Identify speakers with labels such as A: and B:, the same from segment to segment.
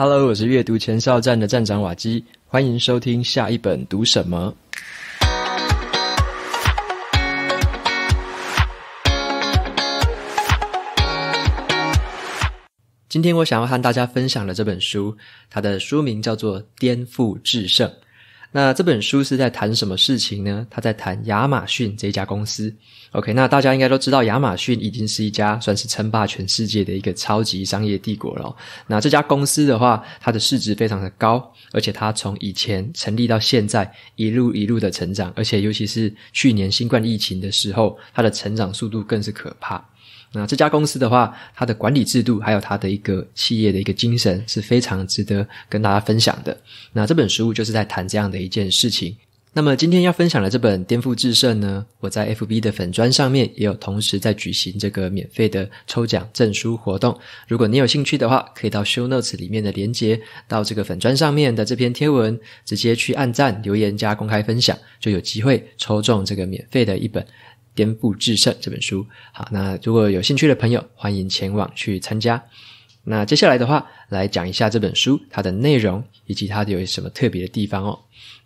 A: Hello，我是阅读前哨站的站长瓦基，欢迎收听下一本读什么。今天我想要和大家分享的这本书，它的书名叫做《颠覆制胜》。那这本书是在谈什么事情呢？他在谈亚马逊这家公司。OK，那大家应该都知道，亚马逊已经是一家算是称霸全世界的一个超级商业帝国了。那这家公司的话，它的市值非常的高，而且它从以前成立到现在一路一路的成长，而且尤其是去年新冠疫情的时候，它的成长速度更是可怕。那这家公司的话，它的管理制度还有它的一个企业的一个精神是非常值得跟大家分享的。那这本书就是在谈这样的一件事情。那么今天要分享的这本《颠覆制胜》呢，我在 FB 的粉砖上面也有同时在举行这个免费的抽奖证书活动。如果你有兴趣的话，可以到 Show Notes 里面的连接，到这个粉砖上面的这篇贴文，直接去按赞、留言加公开分享，就有机会抽中这个免费的一本。《颠覆制胜》这本书，好，那如果有兴趣的朋友，欢迎前往去参加。那接下来的话，来讲一下这本书它的内容，以及它有什么特别的地方哦。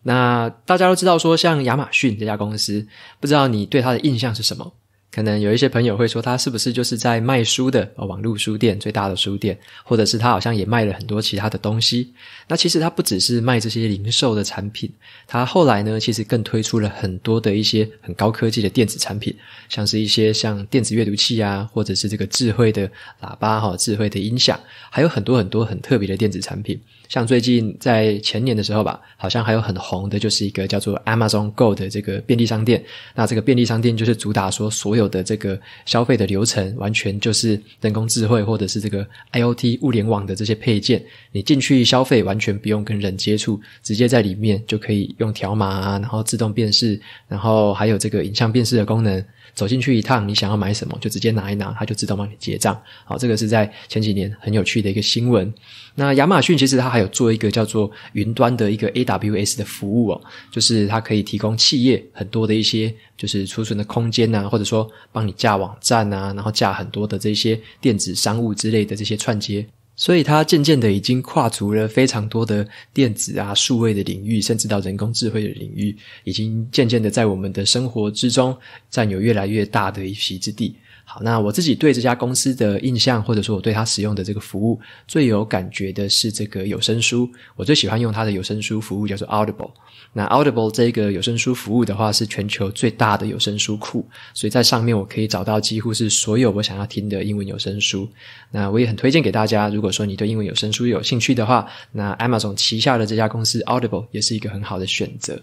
A: 那大家都知道，说像亚马逊这家公司，不知道你对它的印象是什么？可能有一些朋友会说，他是不是就是在卖书的网络书店最大的书店，或者是他好像也卖了很多其他的东西？那其实他不只是卖这些零售的产品，他后来呢，其实更推出了很多的一些很高科技的电子产品，像是一些像电子阅读器啊，或者是这个智慧的喇叭哈，智慧的音响，还有很多很多很特别的电子产品。像最近在前年的时候吧，好像还有很红的，就是一个叫做 Amazon Go 的这个便利商店。那这个便利商店就是主打说，所有的这个消费的流程完全就是人工智慧或者是这个 IOT 物联网的这些配件。你进去消费，完全不用跟人接触，直接在里面就可以用条码啊，然后自动辨识，然后还有这个影像辨识的功能。走进去一趟，你想要买什么，就直接拿一拿，它就自动帮你结账。好，这个是在前几年很有趣的一个新闻。那亚马逊其实它还有。有做一个叫做云端的一个 AWS 的服务哦，就是它可以提供企业很多的一些就是储存的空间呐，或者说帮你架网站呐，然后架很多的这些电子商务之类的这些串接，所以它渐渐的已经跨足了非常多的电子啊、数位的领域，甚至到人工智慧的领域，已经渐渐的在我们的生活之中占有越来越大的一席之地。好，那我自己对这家公司的印象，或者说我对它使用的这个服务最有感觉的是这个有声书。我最喜欢用它的有声书服务叫做 Audible。那 Audible 这个有声书服务的话，是全球最大的有声书库，所以在上面我可以找到几乎是所有我想要听的英文有声书。那我也很推荐给大家，如果说你对英文有声书有兴趣的话，那 a m z o 总旗下的这家公司 Audible 也是一个很好的选择。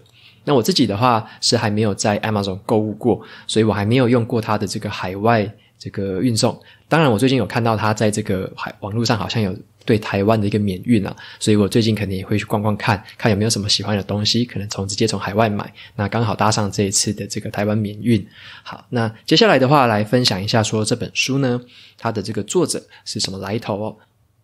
A: 那我自己的话是还没有在 Amazon 购物过，所以我还没有用过它的这个海外这个运送。当然，我最近有看到它在这个海网络上好像有对台湾的一个免运啊，所以我最近肯定也会去逛逛看看有没有什么喜欢的东西，可能从直接从海外买，那刚好搭上这一次的这个台湾免运。好，那接下来的话来分享一下，说这本书呢，它的这个作者是什么来头？哦？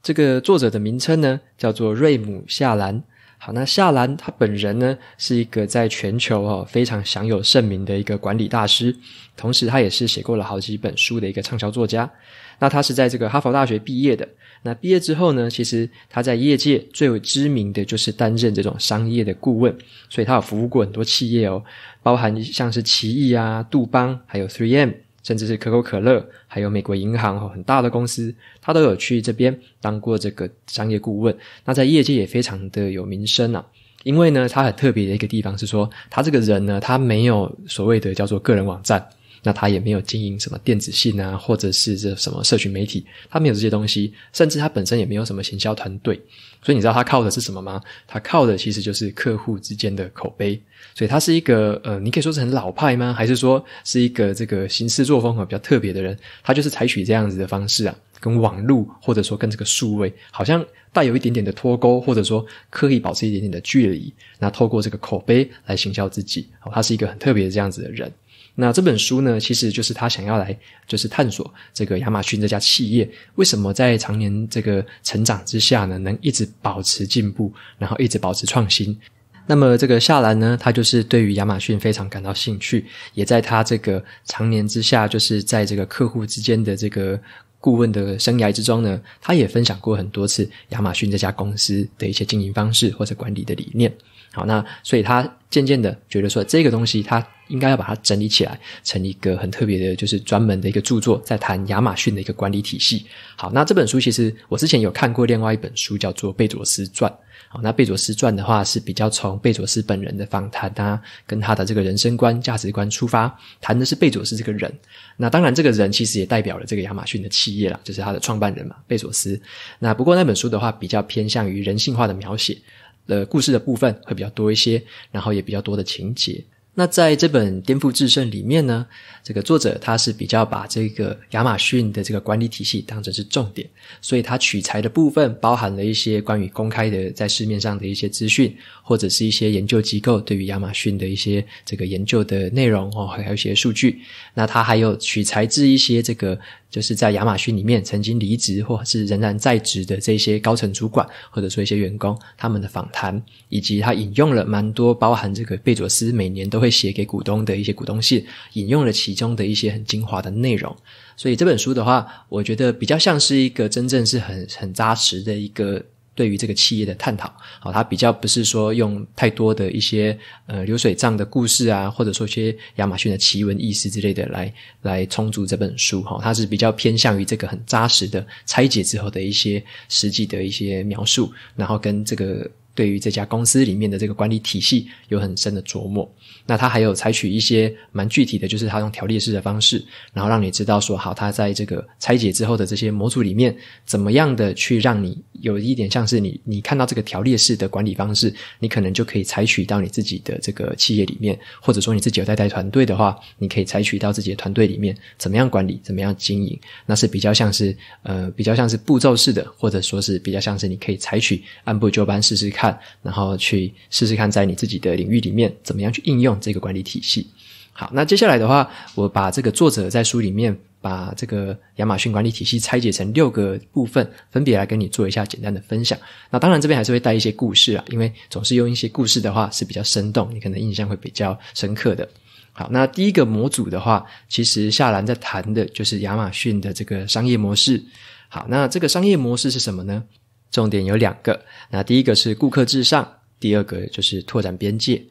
A: 这个作者的名称呢，叫做瑞姆夏兰。好，那夏兰他本人呢，是一个在全球哦非常享有盛名的一个管理大师，同时他也是写过了好几本书的一个畅销作家。那他是在这个哈佛大学毕业的。那毕业之后呢，其实他在业界最为知名的就是担任这种商业的顾问，所以他有服务过很多企业哦，包含像是奇异啊、杜邦，还有 Three M。甚至是可口可乐，还有美国银行很大的公司，他都有去这边当过这个商业顾问。那在业界也非常的有名声啊，因为呢，他很特别的一个地方是说，他这个人呢，他没有所谓的叫做个人网站。那他也没有经营什么电子信啊，或者是这什么社群媒体，他没有这些东西，甚至他本身也没有什么行销团队。所以你知道他靠的是什么吗？他靠的其实就是客户之间的口碑。所以他是一个呃，你可以说是很老派吗？还是说是一个这个行事作风比较特别的人？他就是采取这样子的方式啊，跟网路或者说跟这个数位，好像带有一点点的脱钩，或者说刻意保持一点点的距离。那透过这个口碑来行销自己，他是一个很特别这样子的人。那这本书呢，其实就是他想要来就是探索这个亚马逊这家企业为什么在常年这个成长之下呢，能一直保持进步，然后一直保持创新。那么这个夏兰呢，他就是对于亚马逊非常感到兴趣，也在他这个常年之下，就是在这个客户之间的这个顾问的生涯之中呢，他也分享过很多次亚马逊这家公司的一些经营方式或者管理的理念。好，那所以他渐渐的觉得说，这个东西他应该要把它整理起来，成一个很特别的，就是专门的一个著作，在谈亚马逊的一个管理体系。好，那这本书其实我之前有看过另外一本书，叫做《贝佐斯传》。好，那《贝佐斯传》的话是比较从贝佐斯本人的访谈啊，跟他的这个人生观、价值观出发，谈的是贝佐斯这个人。那当然，这个人其实也代表了这个亚马逊的企业了，就是他的创办人嘛，贝佐斯。那不过那本书的话，比较偏向于人性化的描写。呃，故事的部分会比较多一些，然后也比较多的情节。那在这本《颠覆制胜》里面呢，这个作者他是比较把这个亚马逊的这个管理体系当成是重点，所以他取材的部分包含了一些关于公开的在市面上的一些资讯，或者是一些研究机构对于亚马逊的一些这个研究的内容哦，还有一些数据。那它还有取材自一些这个。就是在亚马逊里面曾经离职或是仍然在职的这些高层主管，或者说一些员工，他们的访谈，以及他引用了蛮多包含这个贝佐斯每年都会写给股东的一些股东信，引用了其中的一些很精华的内容。所以这本书的话，我觉得比较像是一个真正是很很扎实的一个。对于这个企业的探讨，好，它比较不是说用太多的一些呃流水账的故事啊，或者说一些亚马逊的奇闻异事之类的来来充足这本书哈，它是比较偏向于这个很扎实的拆解之后的一些实际的一些描述，然后跟这个对于这家公司里面的这个管理体系有很深的琢磨。那它还有采取一些蛮具体的就是它用条列式的方式，然后让你知道说好它在这个拆解之后的这些模组里面怎么样的去让你有一点像是你你看到这个条列式的管理方式，你可能就可以采取到你自己的这个企业里面，或者说你自己有带带团队的话，你可以采取到自己的团队里面怎么样管理，怎么样经营，那是比较像是呃比较像是步骤式的，或者说是比较像是你可以采取按部就班试试看，然后去试试看在你自己的领域里面怎么样去应用。这个管理体系，好，那接下来的话，我把这个作者在书里面把这个亚马逊管理体系拆解成六个部分，分别来跟你做一下简单的分享。那当然这边还是会带一些故事啊，因为总是用一些故事的话是比较生动，你可能印象会比较深刻的。好，那第一个模组的话，其实夏兰在谈的就是亚马逊的这个商业模式。好，那这个商业模式是什么呢？重点有两个，那第一个是顾客至上，第二个就是拓展边界。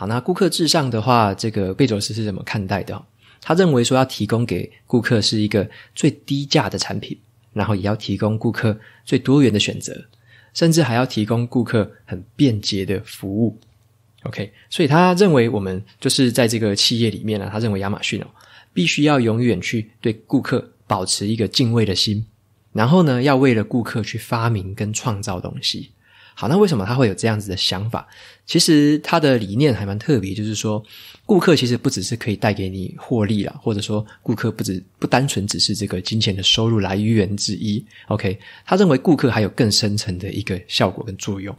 A: 好，那顾客至上的话，这个贝佐斯是怎么看待的？他认为说要提供给顾客是一个最低价的产品，然后也要提供顾客最多元的选择，甚至还要提供顾客很便捷的服务。OK，所以他认为我们就是在这个企业里面呢，他认为亚马逊哦，必须要永远去对顾客保持一个敬畏的心，然后呢，要为了顾客去发明跟创造东西。好，那为什么他会有这样子的想法？其实他的理念还蛮特别，就是说，顾客其实不只是可以带给你获利了，或者说，顾客不只不单纯只是这个金钱的收入来源之一。OK，他认为顾客还有更深层的一个效果跟作用。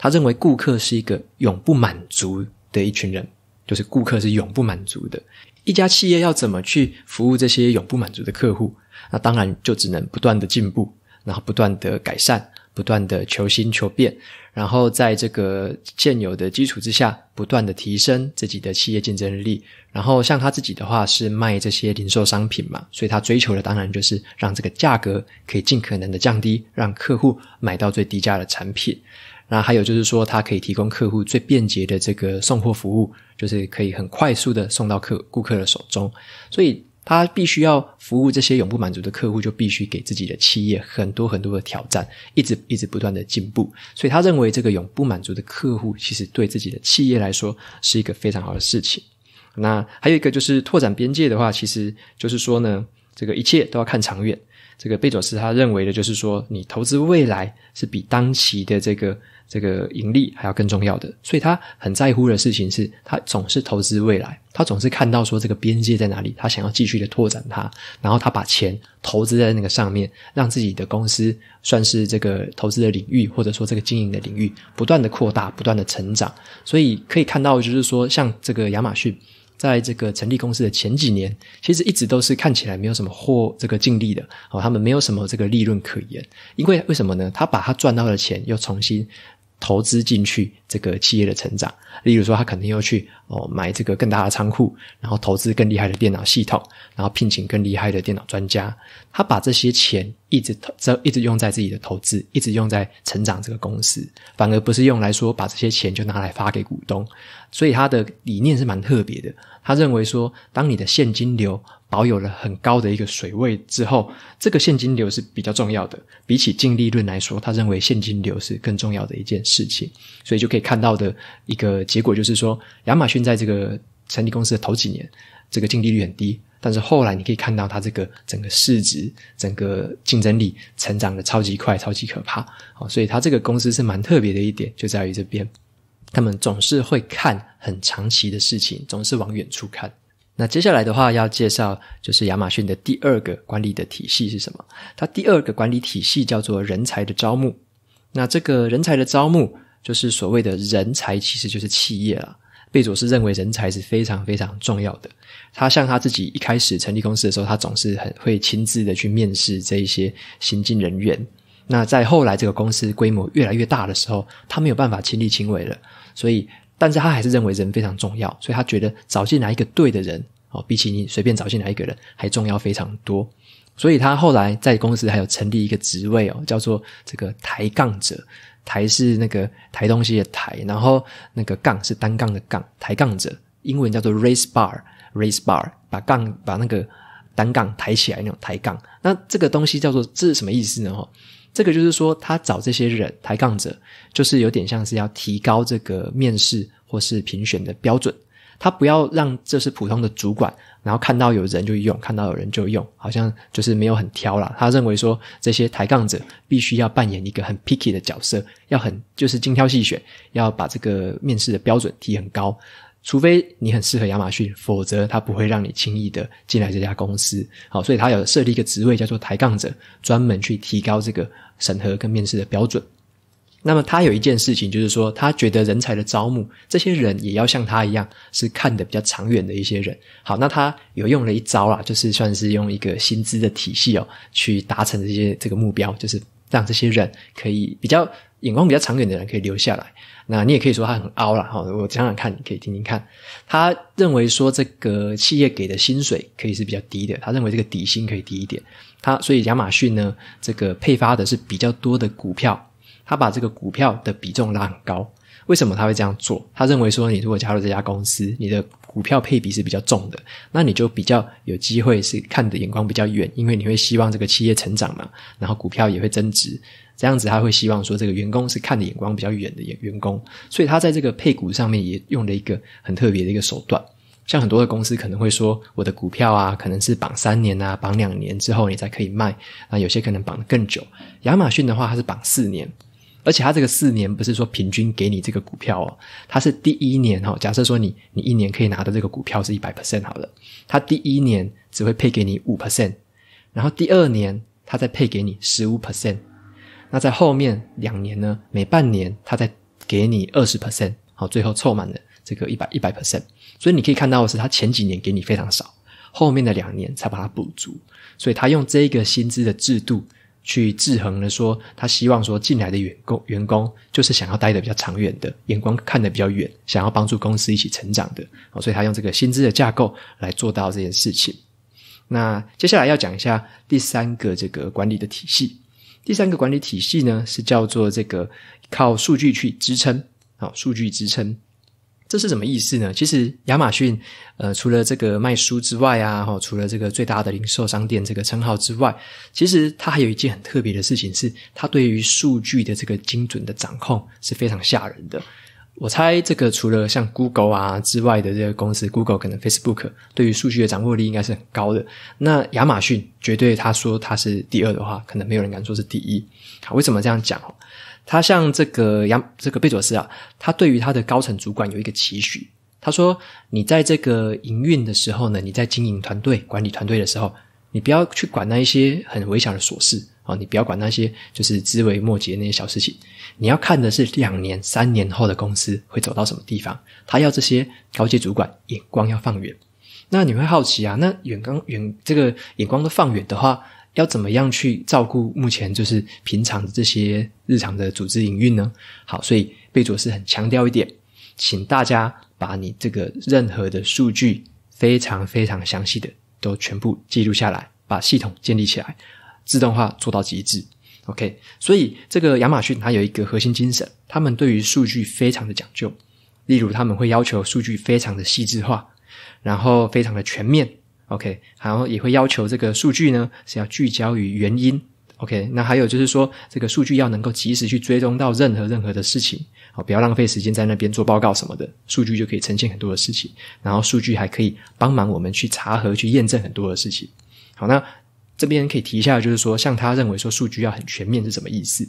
A: 他认为顾客是一个永不满足的一群人，就是顾客是永不满足的。一家企业要怎么去服务这些永不满足的客户？那当然就只能不断的进步，然后不断的改善。不断的求新求变，然后在这个现有的基础之下，不断的提升自己的企业竞争力。然后像他自己的话是卖这些零售商品嘛，所以他追求的当然就是让这个价格可以尽可能的降低，让客户买到最低价的产品。那还有就是说，他可以提供客户最便捷的这个送货服务，就是可以很快速的送到客顾客的手中。所以。他必须要服务这些永不满足的客户，就必须给自己的企业很多很多的挑战，一直一直不断的进步。所以他认为，这个永不满足的客户其实对自己的企业来说是一个非常好的事情。那还有一个就是拓展边界的话，其实就是说呢，这个一切都要看长远。这个贝佐斯他认为的就是说，你投资未来是比当期的这个。这个盈利还要更重要的，所以他很在乎的事情是他总是投资未来，他总是看到说这个边界在哪里，他想要继续的拓展它，然后他把钱投资在那个上面，让自己的公司算是这个投资的领域，或者说这个经营的领域不断的扩大，不断的成长。所以可以看到，就是说像这个亚马逊，在这个成立公司的前几年，其实一直都是看起来没有什么获这个净利的哦，他们没有什么这个利润可言，因为为什么呢？他把他赚到的钱又重新。投资进去这个企业的成长，例如说他肯定要去哦买这个更大的仓库，然后投资更厉害的电脑系统，然后聘请更厉害的电脑专家。他把这些钱一直投一直用在自己的投资，一直用在成长这个公司，反而不是用来说把这些钱就拿来发给股东。所以他的理念是蛮特别的。他认为说，当你的现金流。保有了很高的一个水位之后，这个现金流是比较重要的，比起净利润来说，他认为现金流是更重要的一件事情。所以就可以看到的一个结果就是说，亚马逊在这个成立公司的头几年，这个净利率很低，但是后来你可以看到，它这个整个市值、整个竞争力成长的超级快、超级可怕。好，所以它这个公司是蛮特别的一点，就在于这边他们总是会看很长期的事情，总是往远处看。那接下来的话要介绍就是亚马逊的第二个管理的体系是什么？它第二个管理体系叫做人才的招募。那这个人才的招募就是所谓的人才，其实就是企业了。贝佐斯认为人才是非常非常重要的。他像他自己一开始成立公司的时候，他总是很会亲自的去面试这一些新进人员。那在后来这个公司规模越来越大的时候，他没有办法亲力亲为了，所以。但是他还是认为人非常重要，所以他觉得找进来一个对的人哦，比起你随便找进来一个人还重要非常多。所以他后来在公司还有成立一个职位哦，叫做这个抬杠者，抬是那个抬东西的抬，然后那个杠是单杠的杠，抬杠者英文叫做 raise bar，raise bar，把杠把那个单杠抬起来那种抬杠。那这个东西叫做这是什么意思呢？这个就是说，他找这些人抬杠者，就是有点像是要提高这个面试或是评选的标准。他不要让这是普通的主管，然后看到有人就用，看到有人就用，好像就是没有很挑了。他认为说，这些抬杠者必须要扮演一个很 picky 的角色，要很就是精挑细选，要把这个面试的标准提很高。除非你很适合亚马逊，否则他不会让你轻易的进来这家公司。好，所以他有设立一个职位叫做“抬杠者”，专门去提高这个审核跟面试的标准。那么他有一件事情，就是说他觉得人才的招募，这些人也要像他一样，是看得比较长远的一些人。好，那他有用了一招啦，就是算是用一个薪资的体系哦，去达成这些这个目标，就是让这些人可以比较眼光比较长远的人可以留下来。那你也可以说他很凹了哈，我想想看，你可以听听看。他认为说这个企业给的薪水可以是比较低的，他认为这个底薪可以低一点。他所以亚马逊呢，这个配发的是比较多的股票，他把这个股票的比重拉很高。为什么他会这样做？他认为说，你如果加入这家公司，你的股票配比是比较重的，那你就比较有机会是看的眼光比较远，因为你会希望这个企业成长嘛，然后股票也会增值，这样子他会希望说这个员工是看的眼光比较远的员员工，所以他在这个配股上面也用了一个很特别的一个手段，像很多的公司可能会说我的股票啊，可能是绑三年啊，绑两年之后你才可以卖，啊有些可能绑得更久，亚马逊的话它是绑四年。而且他这个四年不是说平均给你这个股票哦，他是第一年哈，假设说你你一年可以拿的这个股票是一百 percent 好了，他第一年只会配给你五 percent，然后第二年他再配给你十五 percent，那在后面两年呢，每半年他再给你二十 percent，好，最后凑满了这个一百一百 percent，所以你可以看到的是，他前几年给你非常少，后面的两年才把它补足，所以他用这个薪资的制度。去制衡的说，他希望说进来的员工员工就是想要待得比较长远的，眼光看得比较远，想要帮助公司一起成长的哦，所以他用这个薪资的架构来做到这件事情。那接下来要讲一下第三个这个管理的体系，第三个管理体系呢是叫做这个靠数据去支撑，好，数据支撑。这是什么意思呢？其实亚马逊，呃，除了这个卖书之外啊，哈，除了这个最大的零售商店这个称号之外，其实它还有一件很特别的事情，是它对于数据的这个精准的掌控是非常吓人的。我猜这个除了像 Google 啊之外的这个公司，Google 可能 Facebook 对于数据的掌握力应该是很高的。那亚马逊绝对，他说它是第二的话，可能没有人敢说是第一。为什么这样讲？他像这个杨，这个贝佐斯啊，他对于他的高层主管有一个期许。他说：“你在这个营运的时候呢，你在经营团队、管理团队的时候，你不要去管那一些很微小的琐事啊，你不要管那些就是枝微末节那些小事情，你要看的是两年、三年后的公司会走到什么地方。”他要这些高级主管眼光要放远。那你会好奇啊？那远光远这个眼光都放远的话。要怎么样去照顾目前就是平常的这些日常的组织营运呢？好，所以贝佐斯很强调一点，请大家把你这个任何的数据非常非常详细的都全部记录下来，把系统建立起来，自动化做到极致。OK，所以这个亚马逊它有一个核心精神，他们对于数据非常的讲究。例如，他们会要求数据非常的细致化，然后非常的全面。OK，然后也会要求这个数据呢是要聚焦于原因，OK，那还有就是说这个数据要能够及时去追踪到任何任何的事情，好，不要浪费时间在那边做报告什么的，数据就可以呈现很多的事情，然后数据还可以帮忙我们去查核、去验证很多的事情。好，那这边可以提一下，就是说，像他认为说数据要很全面是什么意思？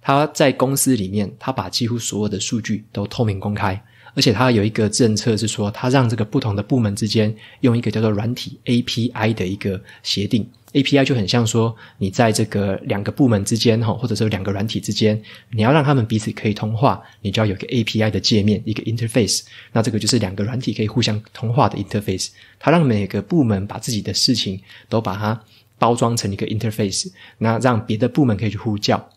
A: 他在公司里面，他把几乎所有的数据都透明公开。而且它有一个政策是说，它让这个不同的部门之间用一个叫做软体 API 的一个协定，API 就很像说，你在这个两个部门之间哈，或者说两个软体之间，你要让他们彼此可以通话，你就要有个 API 的界面，一个 interface，那这个就是两个软体可以互相通话的 interface。它让每个部门把自己的事情都把它包装成一个 interface，那让别的部门可以去呼叫。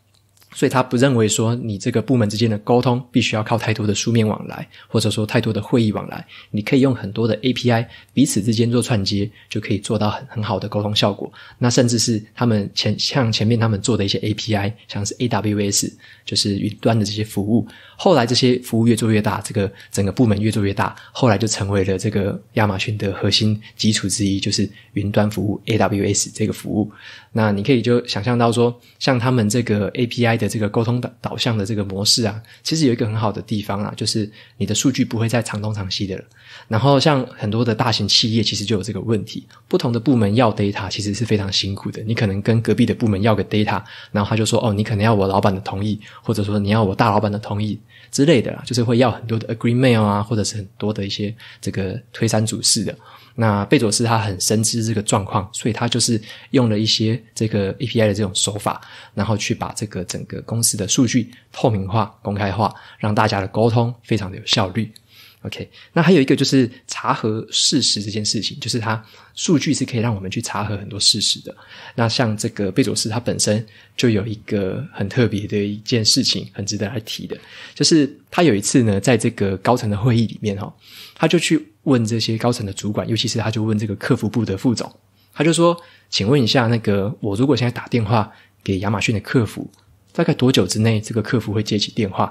A: 所以，他不认为说你这个部门之间的沟通必须要靠太多的书面往来，或者说太多的会议往来。你可以用很多的 API 彼此之间做串接，就可以做到很很好的沟通效果。那甚至是他们前像前面他们做的一些 API，像是 AWS，就是云端的这些服务。后来这些服务越做越大，这个整个部门越做越大，后来就成为了这个亚马逊的核心基础之一，就是云端服务 AWS 这个服务。那你可以就想象到说，像他们这个 API 的这个沟通导导向的这个模式啊，其实有一个很好的地方啊，就是你的数据不会再长东长西的。了。然后，像很多的大型企业，其实就有这个问题。不同的部门要 data 其实是非常辛苦的。你可能跟隔壁的部门要个 data，然后他就说：“哦，你可能要我老板的同意，或者说你要我大老板的同意之类的。”就是会要很多的 agree mail 啊，或者是很多的一些这个推三阻四的。那贝佐斯他很深知这个状况，所以他就是用了一些这个 API 的这种手法，然后去把这个整个公司的数据透明化、公开化，让大家的沟通非常的有效率。OK，那还有一个就是查核事实这件事情，就是它数据是可以让我们去查核很多事实的。那像这个贝佐斯他本身就有一个很特别的一件事情，很值得来提的，就是他有一次呢，在这个高层的会议里面哈，他就去问这些高层的主管，尤其是他就问这个客服部的副总，他就说：“请问一下，那个我如果现在打电话给亚马逊的客服，大概多久之内这个客服会接起电话？”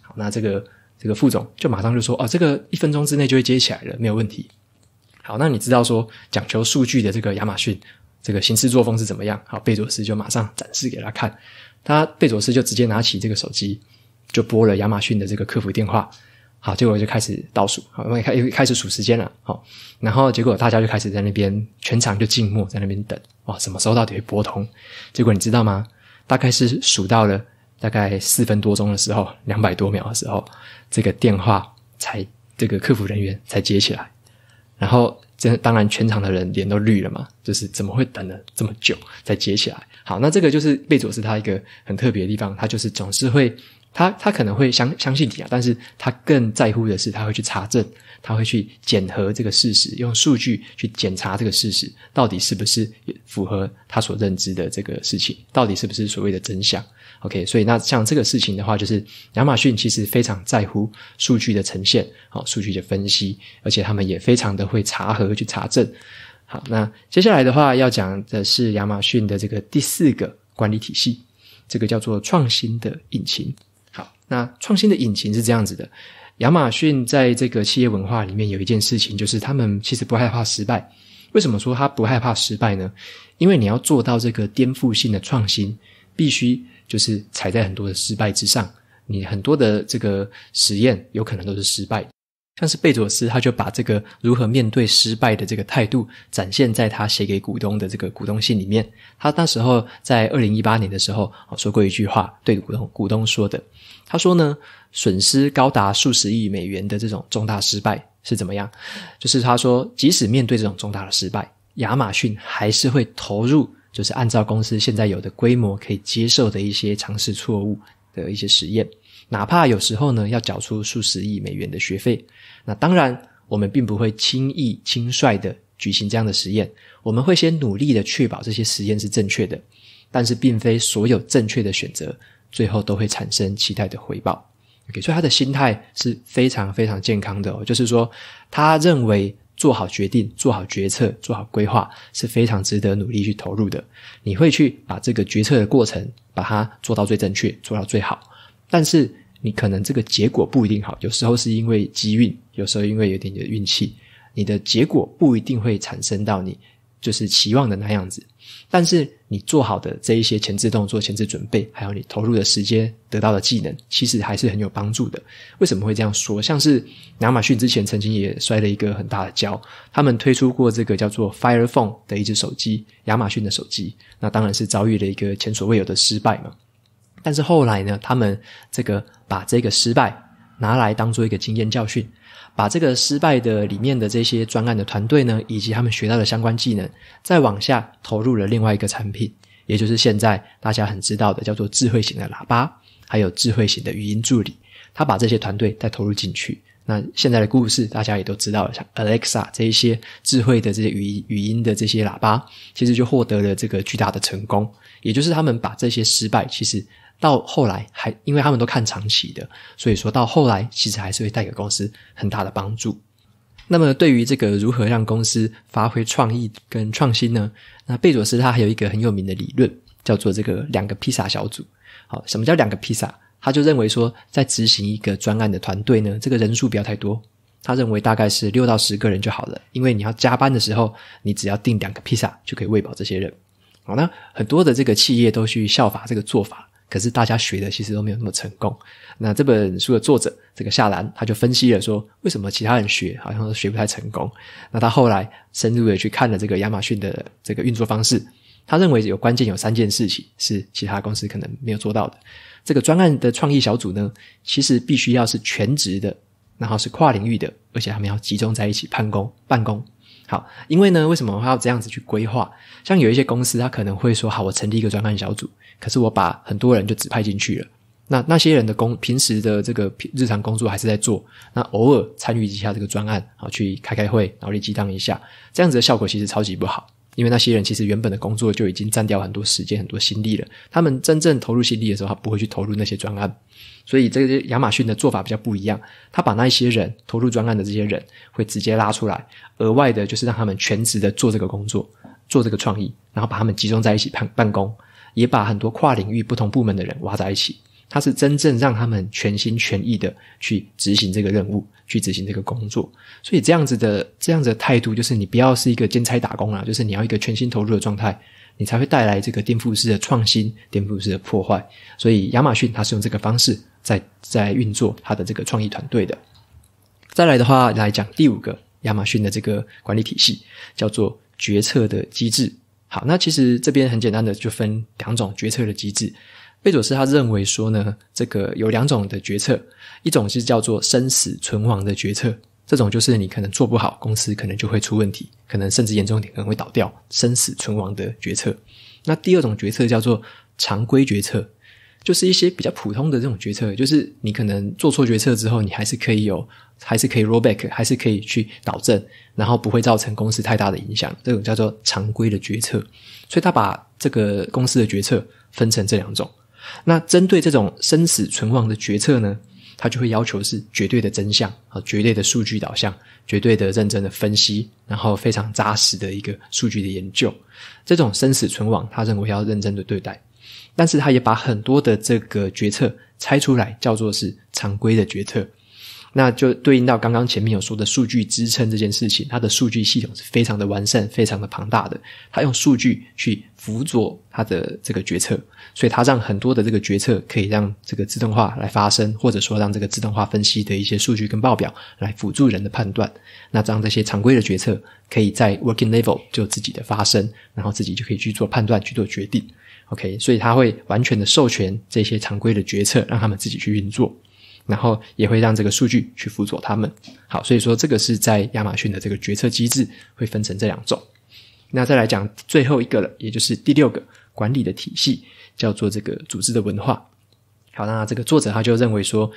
A: 好，那这个。这个副总就马上就说：“哦，这个一分钟之内就会接起来了，没有问题。”好，那你知道说讲求数据的这个亚马逊这个行事作风是怎么样？好，贝佐斯就马上展示给他看，他贝佐斯就直接拿起这个手机就拨了亚马逊的这个客服电话。好，结果就开始倒数，因为开开始数时间了。好，然后结果大家就开始在那边全场就静默在那边等，哇，什么时候到底拨通？结果你知道吗？大概是数到了。大概四分多钟的时候，两百多秒的时候，这个电话才这个客服人员才接起来。然后这当然全场的人脸都绿了嘛，就是怎么会等了这么久才接起来？好，那这个就是贝佐斯他一个很特别的地方，他就是总是会他他可能会相相信你啊，但是他更在乎的是他会去查证，他会去检核这个事实，用数据去检查这个事实到底是不是符合他所认知的这个事情，到底是不是所谓的真相。OK，所以那像这个事情的话，就是亚马逊其实非常在乎数据的呈现，好，数据的分析，而且他们也非常的会查核去查证。好，那接下来的话要讲的是亚马逊的这个第四个管理体系，这个叫做创新的引擎。好，那创新的引擎是这样子的，亚马逊在这个企业文化里面有一件事情，就是他们其实不害怕失败。为什么说他不害怕失败呢？因为你要做到这个颠覆性的创新，必须。就是踩在很多的失败之上，你很多的这个实验有可能都是失败。像是贝佐斯，他就把这个如何面对失败的这个态度展现在他写给股东的这个股东信里面。他那时候在二零一八年的时候，说过一句话，对股东股东说的。他说呢，损失高达数十亿美元的这种重大失败是怎么样？就是他说，即使面对这种重大的失败，亚马逊还是会投入。就是按照公司现在有的规模可以接受的一些尝试错误的一些实验，哪怕有时候呢要缴出数十亿美元的学费，那当然我们并不会轻易轻率的举行这样的实验，我们会先努力的确保这些实验是正确的，但是并非所有正确的选择最后都会产生期待的回报。OK，所以他的心态是非常非常健康的哦，就是说他认为。做好决定，做好决策，做好规划是非常值得努力去投入的。你会去把这个决策的过程，把它做到最正确，做到最好。但是你可能这个结果不一定好，有时候是因为机运，有时候因为有点的运气，你的结果不一定会产生到你就是期望的那样子。但是你做好的这一些前置动作、前置准备，还有你投入的时间得到的技能，其实还是很有帮助的。为什么会这样说？像是亚马逊之前曾经也摔了一个很大的跤，他们推出过这个叫做 Fire Phone 的一只手机，亚马逊的手机，那当然是遭遇了一个前所未有的失败嘛。但是后来呢，他们这个把这个失败。拿来当做一个经验教训，把这个失败的里面的这些专案的团队呢，以及他们学到的相关技能，再往下投入了另外一个产品，也就是现在大家很知道的叫做智慧型的喇叭，还有智慧型的语音助理。他把这些团队再投入进去，那现在的故事大家也都知道，像 Alexa 这一些智慧的这些语音语音的这些喇叭，其实就获得了这个巨大的成功，也就是他们把这些失败其实。到后来，还因为他们都看长期的，所以说到后来，其实还是会带给公司很大的帮助。那么，对于这个如何让公司发挥创意跟创新呢？那贝佐斯他还有一个很有名的理论，叫做这个“两个披萨小组”。好，什么叫两个披萨？他就认为说，在执行一个专案的团队呢，这个人数不要太多，他认为大概是六到十个人就好了。因为你要加班的时候，你只要订两个披萨就可以喂饱这些人。好，那很多的这个企业都去效法这个做法。可是大家学的其实都没有那么成功。那这本书的作者这个夏兰，他就分析了说，为什么其他人学好像都学不太成功？那他后来深入的去看了这个亚马逊的这个运作方式，他认为有关键有三件事情是其他公司可能没有做到的。这个专案的创意小组呢，其实必须要是全职的，然后是跨领域的，而且他们要集中在一起办公办公。好，因为呢，为什么他要这样子去规划？像有一些公司，他可能会说，好，我成立一个专案小组。可是我把很多人就指派进去了，那那些人的工平时的这个日常工作还是在做，那偶尔参与一下这个专案，好去开开会，脑力激荡一下，这样子的效果其实超级不好，因为那些人其实原本的工作就已经占掉很多时间、很多心力了，他们真正投入心力的时候，他不会去投入那些专案，所以这个亚马逊的做法比较不一样，他把那一些人投入专案的这些人，会直接拉出来，额外的就是让他们全职的做这个工作，做这个创意，然后把他们集中在一起办办公。也把很多跨领域、不同部门的人挖在一起，他是真正让他们全心全意的去执行这个任务，去执行这个工作。所以这样子的这样子的态度，就是你不要是一个兼差打工了，就是你要一个全心投入的状态，你才会带来这个颠覆式的创新、颠覆式的破坏。所以亚马逊它是用这个方式在在运作它的这个创意团队的。再来的话来讲第五个，亚马逊的这个管理体系叫做决策的机制。好，那其实这边很简单的就分两种决策的机制。贝佐斯他认为说呢，这个有两种的决策，一种是叫做生死存亡的决策，这种就是你可能做不好，公司可能就会出问题，可能甚至严重点可能会倒掉，生死存亡的决策。那第二种决策叫做常规决策。就是一些比较普通的这种决策，就是你可能做错决策之后，你还是可以有，还是可以 roll back，还是可以去导正，然后不会造成公司太大的影响。这种叫做常规的决策。所以他把这个公司的决策分成这两种。那针对这种生死存亡的决策呢，他就会要求是绝对的真相啊，绝对的数据导向，绝对的认真的分析，然后非常扎实的一个数据的研究。这种生死存亡，他认为要认真的对待。但是，他也把很多的这个决策拆出来，叫做是常规的决策，那就对应到刚刚前面有说的数据支撑这件事情，它的数据系统是非常的完善、非常的庞大的。他用数据去辅佐他的这个决策，所以，他让很多的这个决策可以让这个自动化来发生，或者说让这个自动化分析的一些数据跟报表来辅助人的判断。那让这些常规的决策可以在 working level 就自己的发生，然后自己就可以去做判断、去做决定。OK，所以他会完全的授权这些常规的决策，让他们自己去运作，然后也会让这个数据去辅佐他们。好，所以说这个是在亚马逊的这个决策机制会分成这两种。那再来讲最后一个了，也就是第六个管理的体系，叫做这个组织的文化。好，那这个作者他就认为说，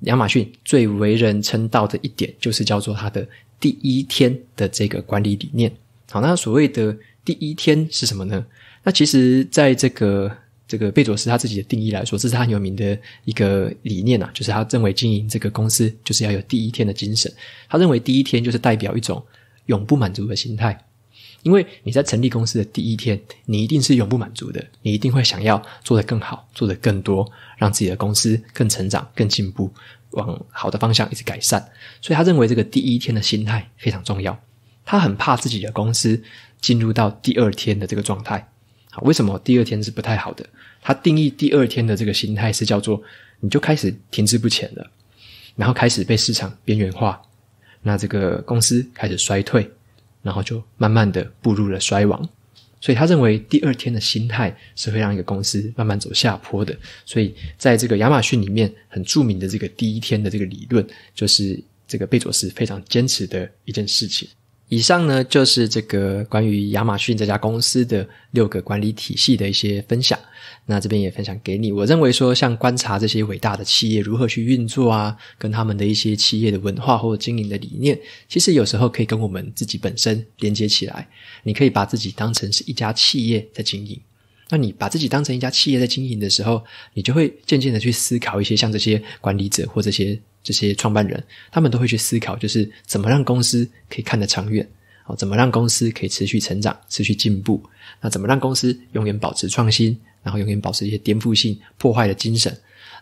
A: 亚马逊最为人称道的一点就是叫做他的第一天的这个管理理念。好，那所谓的。第一天是什么呢？那其实，在这个这个贝佐斯他自己的定义来说，这是很有名的一个理念啊，就是他认为经营这个公司就是要有第一天的精神。他认为第一天就是代表一种永不满足的心态，因为你在成立公司的第一天，你一定是永不满足的，你一定会想要做得更好，做得更多，让自己的公司更成长、更进步，往好的方向一直改善。所以他认为这个第一天的心态非常重要。他很怕自己的公司。进入到第二天的这个状态，好，为什么第二天是不太好的？他定义第二天的这个心态是叫做，你就开始停滞不前了，然后开始被市场边缘化，那这个公司开始衰退，然后就慢慢的步入了衰亡。所以他认为第二天的心态是会让一个公司慢慢走下坡的。所以在这个亚马逊里面很著名的这个第一天的这个理论，就是这个贝佐斯非常坚持的一件事情。以上呢就是这个关于亚马逊这家公司的六个管理体系的一些分享。那这边也分享给你。我认为说，像观察这些伟大的企业如何去运作啊，跟他们的一些企业的文化或者经营的理念，其实有时候可以跟我们自己本身连接起来。你可以把自己当成是一家企业在经营。那你把自己当成一家企业在经营的时候，你就会渐渐的去思考一些像这些管理者或这些。这些创办人，他们都会去思考，就是怎么让公司可以看得长远，哦，怎么让公司可以持续成长、持续进步？那怎么让公司永远保持创新，然后永远保持一些颠覆性、破坏的精神？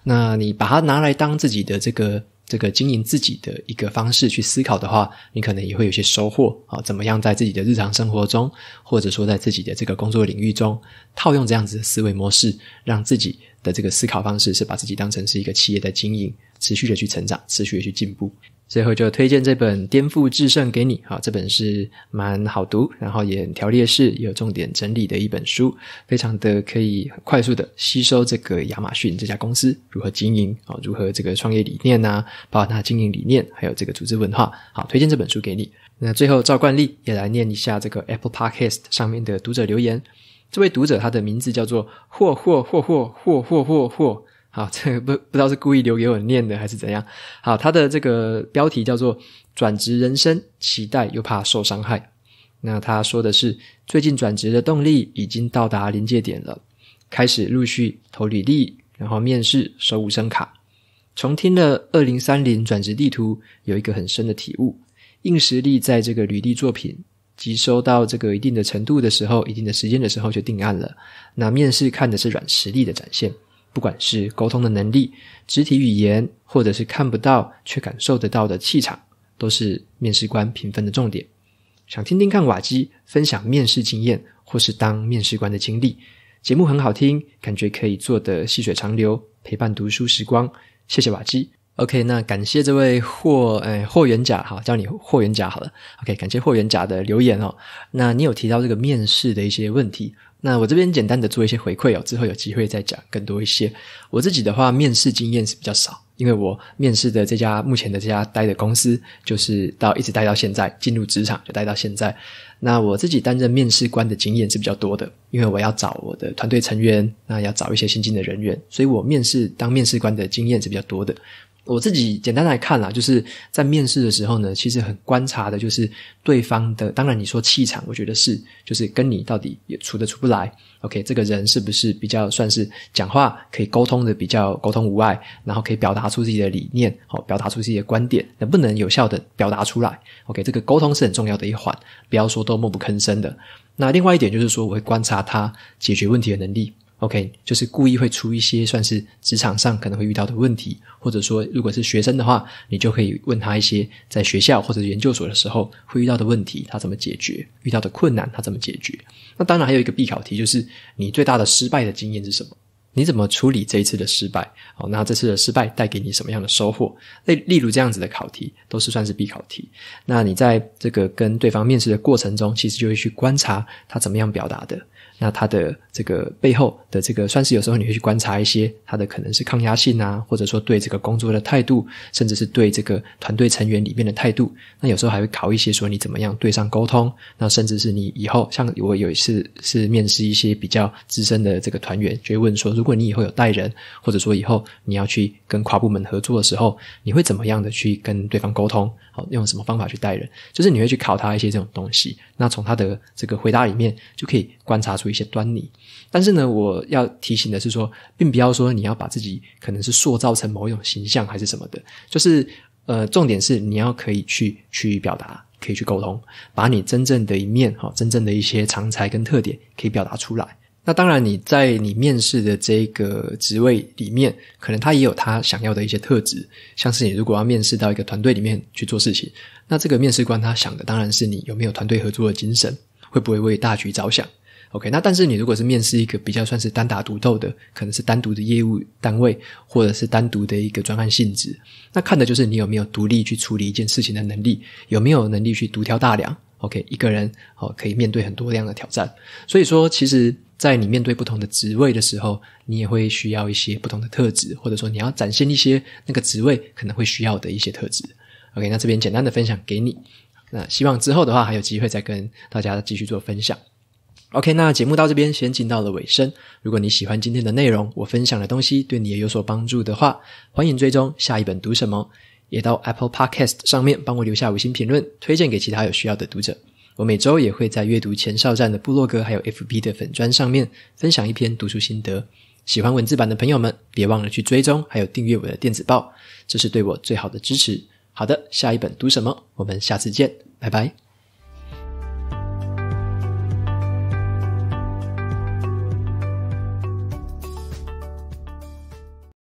A: 那你把它拿来当自己的这个这个经营自己的一个方式去思考的话，你可能也会有些收获啊。怎么样在自己的日常生活中，或者说在自己的这个工作领域中，套用这样子的思维模式，让自己的这个思考方式是把自己当成是一个企业的经营。持续的去成长，持续的去进步。最后就推荐这本《颠覆制胜》给你，啊，这本是蛮好读，然后也条列式，也有重点整理的一本书，非常的可以快速的吸收这个亚马逊这家公司如何经营，啊，如何这个创业理念呐，包括它的经营理念，还有这个组织文化。好，推荐这本书给你。那最后照惯例也来念一下这个 Apple Podcast 上面的读者留言。这位读者他的名字叫做霍霍霍霍霍霍霍霍。好，这个不不知道是故意留给我念的还是怎样。好，他的这个标题叫做“转职人生，期待又怕受伤害”。那他说的是，最近转职的动力已经到达临界点了，开始陆续投履历，然后面试收无声卡。从听了二零三零转职地图，有一个很深的体悟：硬实力在这个履历作品集收到这个一定的程度的时候，一定的时间的时候就定案了。那面试看的是软实力的展现。不管是沟通的能力、肢体语言，或者是看不到却感受得到的气场，都是面试官评分的重点。想听听看瓦基分享面试经验，或是当面试官的经历。节目很好听，感觉可以做的细水长流，陪伴读书时光。谢谢瓦基。OK，那感谢这位霍哎霍元甲，哈，叫你霍元甲好了。OK，感谢霍元甲的留言哦。那你有提到这个面试的一些问题？那我这边简单的做一些回馈哦，之后有机会再讲更多一些。我自己的话，面试经验是比较少，因为我面试的这家目前的这家待的公司，就是到一直待到现在，进入职场就待到现在。那我自己担任面试官的经验是比较多的，因为我要找我的团队成员，那要找一些新进的人员，所以我面试当面试官的经验是比较多的。我自己简单来看啦，就是在面试的时候呢，其实很观察的，就是对方的。当然你说气场，我觉得是，就是跟你到底也处得出不来。OK，这个人是不是比较算是讲话可以沟通的比较沟通无碍，然后可以表达出自己的理念，好，表达出自己的观点，能不能有效的表达出来？OK，这个沟通是很重要的一环，不要说都默不吭声的。那另外一点就是说，我会观察他解决问题的能力。OK，就是故意会出一些算是职场上可能会遇到的问题，或者说如果是学生的话，你就可以问他一些在学校或者研究所的时候会遇到的问题，他怎么解决，遇到的困难他怎么解决。那当然还有一个必考题，就是你最大的失败的经验是什么？你怎么处理这一次的失败？哦，那这次的失败带给你什么样的收获？例例如这样子的考题都是算是必考题。那你在这个跟对方面试的过程中，其实就会去观察他怎么样表达的。那他的这个背后的这个，算是有时候你会去观察一些他的可能是抗压性啊，或者说对这个工作的态度，甚至是对这个团队成员里面的态度。那有时候还会考一些说你怎么样对上沟通，那甚至是你以后像我有一次是面试一些比较资深的这个团员，就会问说，如果你以后有带人，或者说以后你要去跟跨部门合作的时候，你会怎么样的去跟对方沟通？好，用什么方法去带人？就是你会去考他一些这种东西，那从他的这个回答里面就可以观察出。一些端倪，但是呢，我要提醒的是说，并不要说你要把自己可能是塑造成某一种形象，还是什么的。就是呃，重点是你要可以去去表达，可以去沟通，把你真正的一面哈，真正的一些长才跟特点可以表达出来。那当然，你在你面试的这个职位里面，可能他也有他想要的一些特质，像是你如果要面试到一个团队里面去做事情，那这个面试官他想的当然是你有没有团队合作的精神，会不会为大局着想。OK，那但是你如果是面试一个比较算是单打独斗的，可能是单独的业务单位或者是单独的一个专案性质，那看的就是你有没有独立去处理一件事情的能力，有没有能力去独挑大梁。OK，一个人哦可以面对很多这样的挑战。所以说，其实在你面对不同的职位的时候，你也会需要一些不同的特质，或者说你要展现一些那个职位可能会需要的一些特质。OK，那这边简单的分享给你，那希望之后的话还有机会再跟大家继续做分享。OK，那节目到这边，先进到了尾声。如果你喜欢今天的内容，我分享的东西对你也有所帮助的话，欢迎追踪下一本读什么，也到 Apple Podcast 上面帮我留下五星评论，推荐给其他有需要的读者。我每周也会在阅读前哨站的部落格还有 FB 的粉专上面分享一篇读书心得。喜欢文字版的朋友们，别忘了去追踪还有订阅我的电子报，这是对我最好的支持。好的，下一本读什么？我们下次见，拜拜。